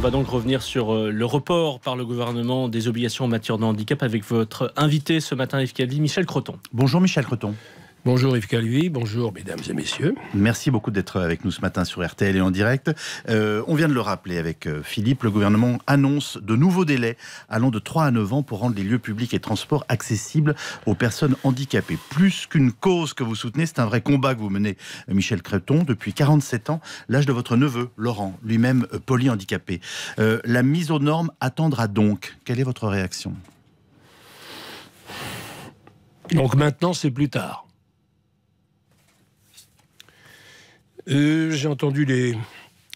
On va donc revenir sur euh, le report par le gouvernement des obligations en matière de handicap avec votre invité ce matin, Yves Michel Croton. Bonjour Michel Croton. Bonjour Yves Calvi, bonjour mesdames et messieurs. Merci beaucoup d'être avec nous ce matin sur RTL et en direct. Euh, on vient de le rappeler avec euh, Philippe, le gouvernement annonce de nouveaux délais allant de 3 à 9 ans pour rendre les lieux publics et transports accessibles aux personnes handicapées. Plus qu'une cause que vous soutenez, c'est un vrai combat que vous menez, Michel Creton, depuis 47 ans, l'âge de votre neveu, Laurent, lui-même euh, polyhandicapé. Euh, la mise aux normes attendra donc. Quelle est votre réaction Donc maintenant, c'est plus tard. Euh, j'ai entendu les,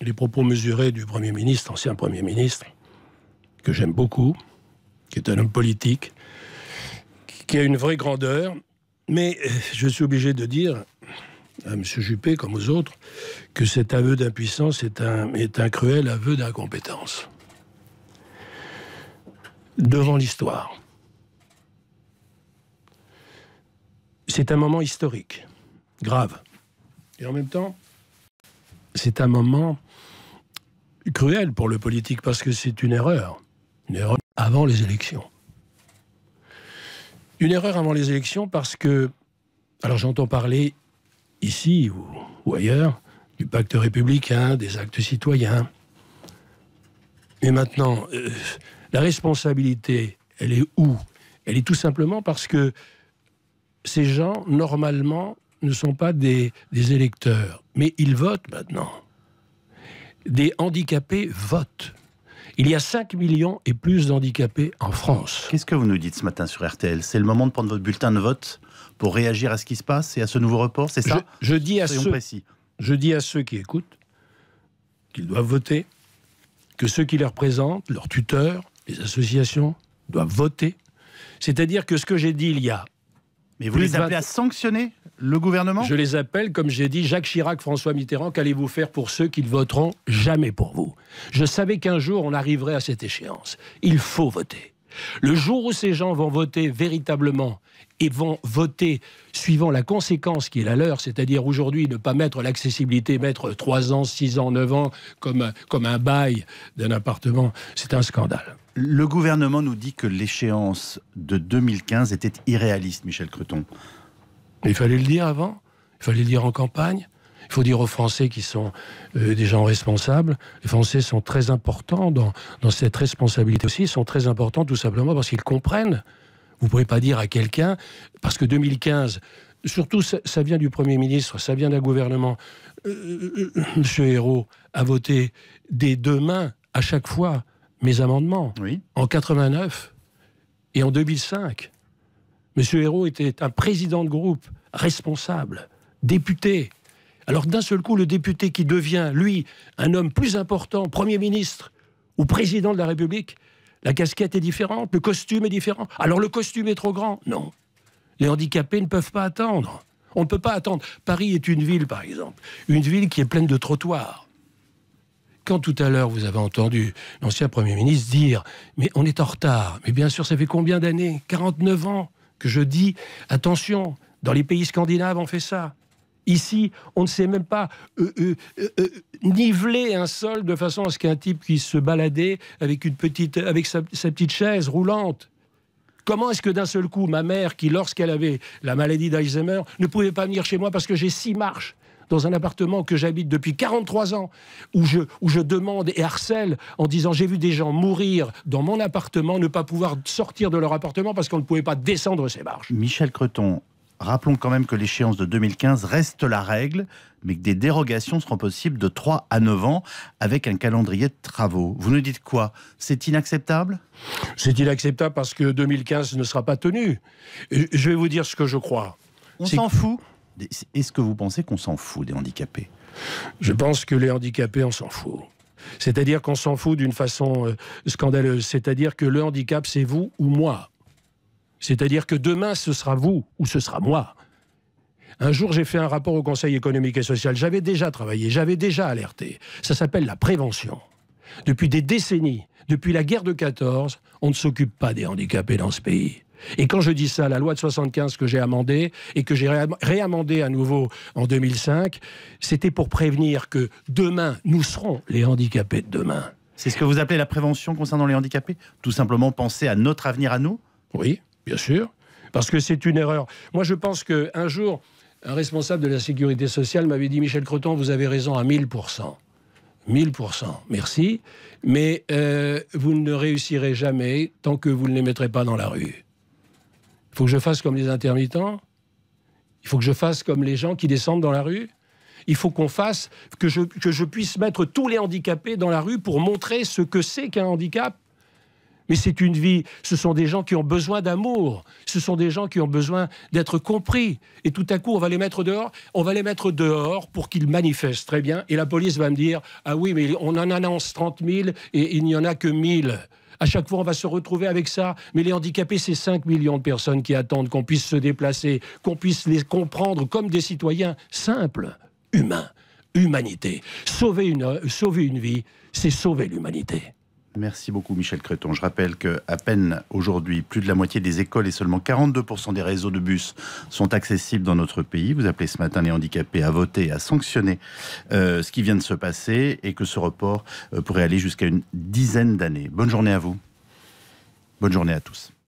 les propos mesurés du Premier ministre, ancien Premier ministre, que j'aime beaucoup, qui est un homme politique, qui a une vraie grandeur, mais euh, je suis obligé de dire à M. Juppé, comme aux autres, que cet aveu d'impuissance est un, est un cruel aveu d'incompétence. Devant l'histoire. C'est un moment historique, grave. Et en même temps, c'est un moment cruel pour le politique parce que c'est une erreur. Une erreur avant les élections. Une erreur avant les élections parce que, alors j'entends parler ici ou, ailleurs du pacte républicain, des actes citoyens. Mais maintenant, euh, la responsabilité, elle est où Elle est tout simplement parce que ces gens, normalement, ne sont pas des, électeurs, mais ils votent maintenant. Des handicapés votent. Il y a 5 millions et plus d'handicapés en France. Qu'est-ce que vous nous dites ce matin sur RTL C'est le moment de prendre votre bulletin de vote pour réagir à ce qui se passe et à ce nouveau report, c'est ça je, dis à ceux, je dis à ceux qui écoutent qu'ils doivent voter, que ceux qui les représentent, leurs tuteurs, les associations, doivent voter. C'est-à-dire que ce que j'ai dit il y a et vous les appelez à sanctionner le gouvernement Je les appelle, comme j'ai dit, Jacques Chirac, François Mitterrand, qu'allez-vous faire pour ceux qui ne voteront jamais pour vous Je savais qu'un jour on arriverait à cette échéance. Il faut voter. Le jour où ces gens vont voter véritablement vont voter suivant la conséquence qui est la leur, c'est-à-dire aujourd'hui ne pas mettre l'accessibilité, mettre 3 ans, 6 ans, 9 ans comme, comme un bail d'un appartement, c'est un scandale. Le gouvernement nous dit que l'échéance de 2015 était irréaliste, Michel Creton. Il fallait le dire avant, il fallait le dire en campagne. Il faut dire aux Français qui sont euh, des gens responsables. Les Français sont très importants dans, dans cette responsabilité aussi. Ils sont très importants tout simplement parce qu'ils comprennent vous ne pourrez pas dire à quelqu'un, parce que 2015, surtout ça, vient du Premier ministre, ça vient d'un gouvernement, euh, euh, euh, Monsieur Hérault a voté des deux mains à chaque fois mes amendements. En 89 et en 2005. Monsieur Hérault était un président de groupe, responsable, député. Alors d'un seul coup, le député qui devient, lui, un homme plus important, Premier ministre ou Président de la République, la casquette est différente, le costume est différent. Alors le costume est trop grand Non. Les handicapés ne peuvent pas attendre. On ne peut pas attendre. Paris est une ville, par exemple, une ville qui est pleine de trottoirs. Quand tout à l'heure vous avez entendu l'ancien Premier ministre dire Mais on est en retard, mais bien sûr, ça fait combien d'années 49 ans que je dis Attention, dans les pays scandinaves, on fait ça. Ici, on ne sait même pas euh, euh, euh, niveler un sol de façon à ce qu'un type puisse se balader avec, une petite, avec sa, petite chaise roulante. Comment est-ce que d'un seul coup, ma mère, qui lorsqu'elle avait la maladie d'Alzheimer, ne pouvait pas venir chez moi parce que j'ai six marches dans un appartement que j'habite depuis 43 ans, où je, où je demande et harcèle en disant j'ai vu des gens mourir dans mon appartement, ne pas pouvoir sortir de leur appartement parce qu'on ne pouvait pas descendre ces marches. Michel Creton, Rappelons quand même que l'échéance de 2015 reste la règle, mais que des dérogations seront possibles de 3 à 9 ans avec un calendrier de travaux. Vous nous dites quoi C'est inacceptable C'est inacceptable parce que 2015 ne sera pas tenu. Je vais vous dire ce que je crois. On s'en fout Est-ce que vous pensez qu'on s'en fout des handicapés Je pense que les handicapés, on s'en fout. C'est-à-dire qu'on s'en fout d'une façon euh, scandaleuse. C'est-à-dire que le handicap, c'est vous ou moi. C'est-à-dire que demain, ce sera vous ou ce sera moi. Un jour, j'ai fait un rapport au Conseil économique et social. J'avais déjà travaillé, j'avais déjà alerté. Ça s'appelle la prévention. Depuis des décennies, depuis la guerre de 14, on ne s'occupe pas des handicapés dans ce pays. Et quand je dis ça, la loi de 75 que j'ai amendée et que j'ai réamendée à nouveau en 2005, c'était pour prévenir que demain, nous serons les handicapés de demain. C'est ce que vous appelez la prévention concernant les handicapés Tout simplement penser à notre avenir à nous Oui. Bien sûr, parce que c'est une erreur. Moi, je pense qu'un jour, un responsable de la sécurité sociale m'avait dit Michel Croton, vous avez raison à 1000%. 1000%, merci, mais euh, vous ne réussirez jamais tant que vous ne les mettrez pas dans la rue. Il faut que je fasse comme les intermittents Il faut que je fasse comme les gens qui descendent dans la rue il faut qu'on fasse, que que je puisse mettre tous les handicapés dans la rue pour montrer ce que c'est qu'un handicap mais c'est une vie, ce sont des gens qui ont besoin d'amour, ce sont des gens qui ont besoin d'être compris. Et tout à coup, on va les mettre dehors, on va les mettre dehors pour qu'ils manifestent, très bien. Et la police va me dire, ah oui, mais on en annonce 30 000 et il n'y en a que 000. À chaque fois, on va se retrouver avec ça. Mais les handicapés, c'est 5 millions de personnes qui attendent qu'on puisse se déplacer, qu'on puisse les comprendre comme des citoyens simples, humains, humanité. sauver une vie, c'est sauver l'humanité. Merci beaucoup Michel Creton. Je rappelle que à peine aujourd'hui, plus de la moitié des écoles et seulement 42% des réseaux de bus sont accessibles dans notre pays. Vous appelez ce matin les handicapés à voter, à sanctionner euh, ce qui vient de se passer et que ce report euh, pourrait aller jusqu'à une dizaine d'années. Bonne journée à vous. Bonne journée à tous.